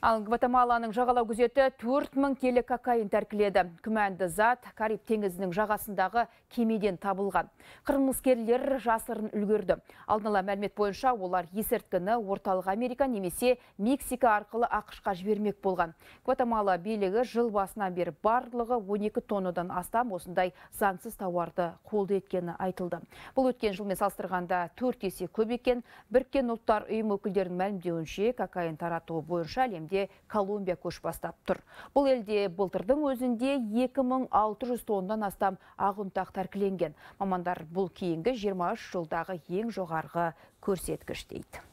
Ал Гватемаланың жағалау күзеті 4000 келі кокаин тәркіледі. Күмәнді зат Кариб теңізінің жағасындағы кемеден табылған. Қырмыскерлер жасырын үлгерді. Алдынала мәлімет бойынша олар есірткіні орталық Америка немесе Мексика арқылы ақышқа жібермек болған. Гватемала билігі жыл басынан бері барлығы 12 тоннадан астам осындай заңсыз тауарды қолды еткені айтылды. Бұл өткен жылмен салыстырғанда 4 есе көп екен. Біріккен ұлттар ұйым өкілдерінің мәлімдеуінше кокаин бойынша елінде Колумбия көш бастап тұр. Бұл елде бұлтырдың өзінде 2600 тоннан астам ағынтақтар кіленген Мамандар бұл кейінгі 23 жылдағы ең жоғарғы көрсеткіш дейді.